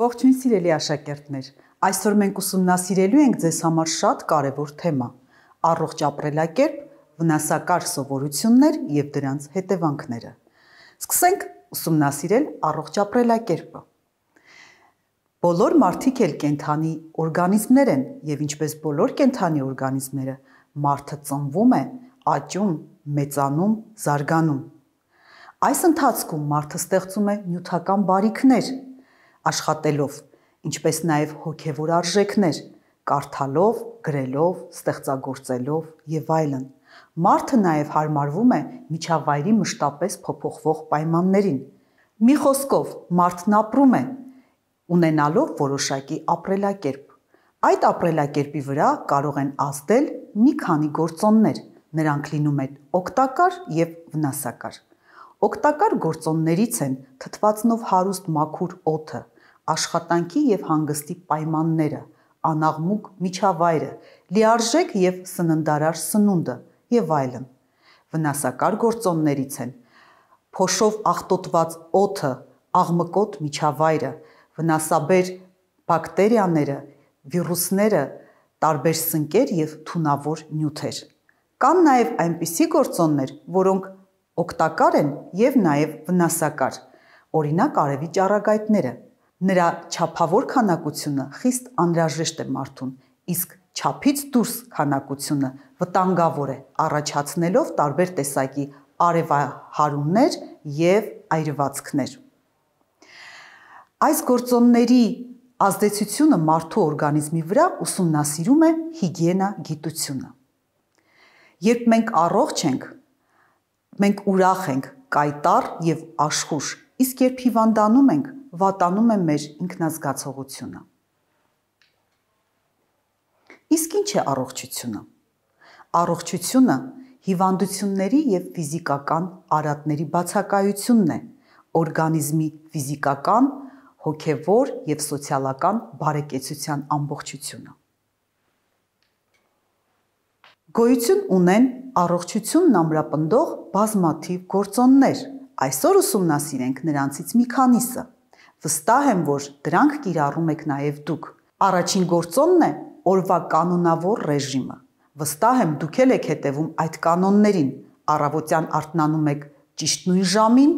Ողջույն սիրելի աշակերտներ։ Այսօր մենք ուսումնասիրելու ենք ձեզ համար շատ կարևոր թեմա՝ առողջ ապրելակերպ, վնասակար սովորություններ եւ դրանց հետևանքները։ Սկսենք ուսումնասիրել առողջ ապրելակերպը։ Բոլոր մարդիկ էլ կենթանի օրգանիզմներ են եւ ինչպես բոլոր կենթանի օրգանիզմները, մարդը ծնվում է, աճում, մեծանում, զարգանում։ Այս ընթացքում մարդը ստեղծում է նյութական բարիքներ, աշխատելով, ինչպես նաև հոգևոր արժեքներ՝ կարդալով, գրելով, ստեղծագործելով եւ այլն։ Մարդը նաև հարմարվում է միջավայրի մշտապես փոփոխվող պայմաններին։ Մի խոսքով, մարդն ապրում է, ունենալով որոշակի ապրելակերպ։ Այդ ապրելակերպի վրա կարող են ազդել մի քանի գործոններ։ Նրանք լինում են օգտակար եւ վնասակար։ Օգտակար գործոններից են թթվածնով հարուստ մաքուր օթը, աշխատանքի եւ հանգստի պայմանները, անաղմուկ միջավայրը, լիարժեք եւ սննդարար սնունդը եւ այլն։ Վնասակար գործոններից են փոշով աղտոտված օթը, աղմկոտ միջավայրը, վնասաբեր բակտերիաները, վիրուսները, տարբեր սնկեր եւ թունավոր նյութեր։ Կան նաեւ այնպիսի գործոններ, որոնք օգտակար են եւ նաեւ վնասակար։ Օրինակ արևի ճառագայթները։ Նրա ճափավոր քանակությունը խիստ անհրաժեշտ է մարդուն, իսկ ճափից դուրս քանակությունը վտանգավոր է, առաջացնելով տարբեր տեսակի արևահարումներ եւ այրվածքներ։ Այս գործոնների ազդեցությունը մարդու օրգանիզմի վրա ուսումնասիրում է հիգիենա գիտությունը։ Երբ մենք առողջ ենք, Մենք ուրախ ենք, կայտառ եւ աշխուժ, իսկ երբ հիվանդանում ենք, վատանում է մեր ինքնազգացողությունը։ Իսկ ինչ է առողջությունը։ Առողջությունը հիվանդությունների եւ ֆիզիկական արատների բացակայությունն է օրգանիզմի ֆիզիկական, հոգեվոր եւ սոցիալական բարեկեցության ամբողջությունը։ Գոյություն ունեն առողջությունն ամրապնդող բազմաթիվ գործոններ։ Այսօր ուսումնասիրենք նրանցից մի քանիսը։ Վստահ եմ, որ դրանք կիրառում եք նաև դուք։ Առաջին գործոնն է օրվա կանոնավոր ռեժիմը։ Վստահ եմ, դուք էլ եք հետևում այդ կանոններին։ Առավոտյան արթնանում եք ճիշտ նույն ժամին,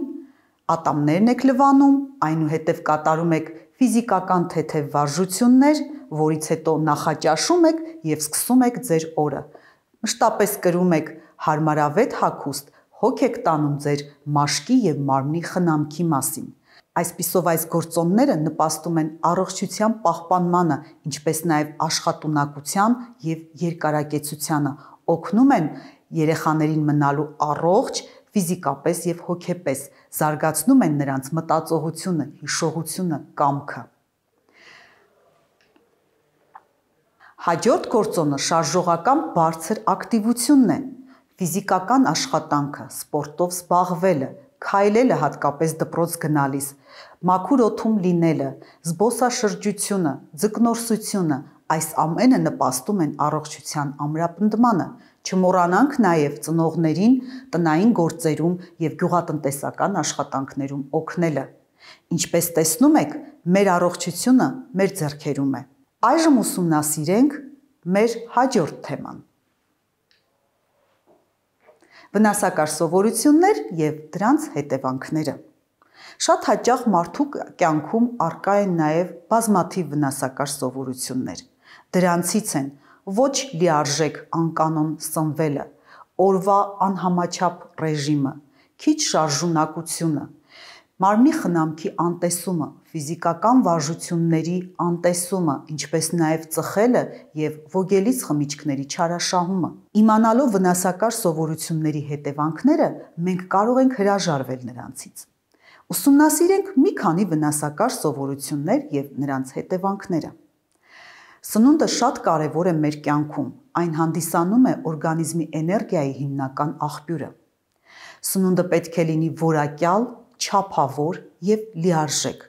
ատամներն եք լվանում, այնուհետև կատարում եք ֆիզիկական թեթև վարժություններ, որից հետո նախաճաշում եք եւ սկսում եք ձեր օրը։ որ Մշտապես կրում եք հարմարավետ հագուստ, հոգ եք տանում ձեր մաշկի եւ մարմնի խնամքի մասին։ Այսպիսով այս գործոնները նպաստում են առողջության պահպանմանը, ինչպես նաև աշխատունակության եւ երկարակեցությանը, օգնում են երեխաներին մնալու առողջ ֆիզիկապես եւ հոգեպես, զարգացնում են նրանց մտածողությունը, հիշողությունը, կամքը։ Հաջորդ գործոնը շարժողական բարձր ակտիվությունն է։ Ֆիզիկական աշխատանքը, սպորտով զբաղվելը, քայլելը հատկապես դպրոց գնալիս, մաքուր օթում լինելը, զբոսաշրջությունը, ձկնորսությունը, այս ամենը նպաստում են առողջության ամրապնդմանը։ Չմոռանանք նաև ծնողներին տնային գործերում եւ գյուղատնտեսական աշխատանքներում օգնելը։ Ինչպես տեսնում եք, մեր առողջությունը մեր ձեռքերում է։ Այժմ ուսումնասիրենք մեր հաջորդ թեման։ Վնասակար սովորություններ եւ դրանց հետևանքները։ Շատ հաճախ մարդու կյանքում արկա են նաեւ բազմաթիվ վնասակար սովորություններ։ Դրանցից են ոչ լիարժեք անկանոն սնվելը, օրվա անհամաչափ ռեժիմը, քիչ շարժունակությունը, Մարմնի խնամքի անտեսումը, ֆիզիկական վարժությունների անտեսումը, ինչպես նաև ծխելը եւ ոգելից խմիչքների չարաշահումը։ Իմանալով վնասակար սովորությունների հետևանքները, մենք կարող ենք հրաժարվել նրանցից։ Ուսումնասիրենք մի քանի վնասակար սովորություններ եւ նրանց հետևանքները։ Սնունդը շատ կարևոր է մեր կյանքում։ Այն հանդիսանում է օրգանիզմի էներգիայի հիմնական աղբյուրը։ Սնունդը պետք է լինի որակյալ, չափավոր եւ լիարժեք։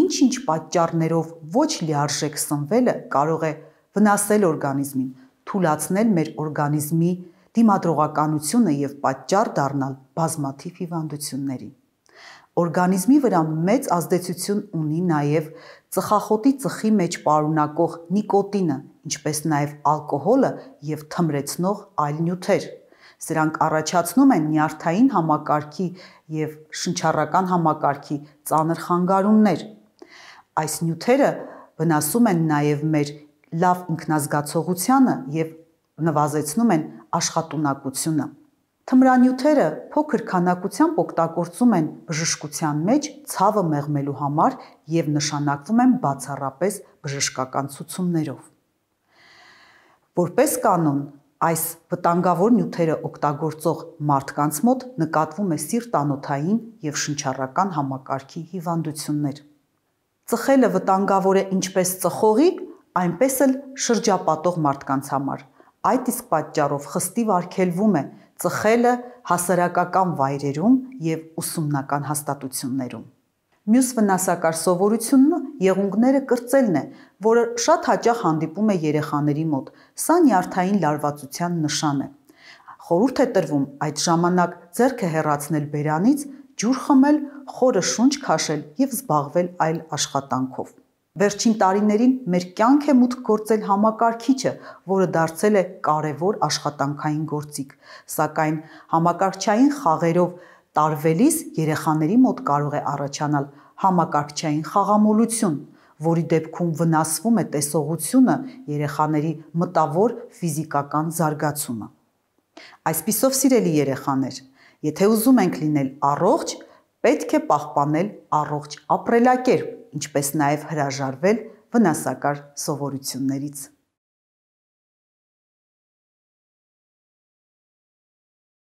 Ինչ-ինչ պատճառներով ոչ լիարժեք սնվելը կարող է վնասել օրգանիզմին, թուլացնել մեր օրգանիզմի դիմադրողականությունը եւ պատճառ դառնալ բազմաթիվ հիվանդությունների։ Օրգանիզմի վրա մեծ ազդեցություն ունի նաև ծխախոտի ծխի մեջ պարունակող նիկոտինը, ինչպես նաև ալկոհոլը եւ թմրեցնող այլ նյութեր։ Սրանք առաջացնում են նյարդային համակարգի եւ շնչառական համակարգի ծանր խանգարումներ։ Այս նյութերը վնասում են նաեւ մեր լավ ինքնազգացողությանը եւ նվազեցնում են աշխատունակությունը։ Թմրանյութերը փոքր քանակությամբ օգտագործում են բժշկության մեջ ցավը մեղմելու համար եւ նշանակվում են բացառապես բժշկական ցուցումներով։ Որպես կանոն, Այս վտանգավոր նյութերը օգտագործող մարդկանց մոտ նկատվում է սիրտանոթային եւ շնչառական համակարգի հիվանդություններ։ Ծխելը վտանգավոր է ինչպես ծխողի, այնպես էլ շրջապատող մարդկանց համար։ Այդ իսկ պատճառով խստի վարկելվում է ծխելը հասարակական վայրերում եւ ուսումնական հաստատություններում։ Մյուս վնասակար սովորությունը եղունգները կրծելն է, որը շատ հաճախ հանդիպում է երեխաների մոտ։ Սա նյարդային լարվածության նշան է։ Խորհուրդ է տրվում այդ ժամանակ ձեռքը հեռացնել բերանից, ջուր խմել, խորը շունչ քաշել եւ զբաղվել այլ աշխատանքով։ Վերջին տարիներին մեր կյանք է մուտք գործել համակարգիչը, որը դարձել է կարևոր աշխատանքային գործիք։ Սակայն համակարգչային խաղերով տարվելիս երեխաների մոտ կարող է առաջանալ համակարգչային խաղամոլություն, որի դեպքում վնասվում է տեսողությունը, երեխաների մտավոր ֆիզիկական զարգացումը։ Այսպիսով, սիրելի երեխաներ, եթե ուզում ենք լինել առողջ, պետք է պահպանել առողջ ապրելակերպ, ինչպես նաև հրաժարվել վնասակար սովորություններից։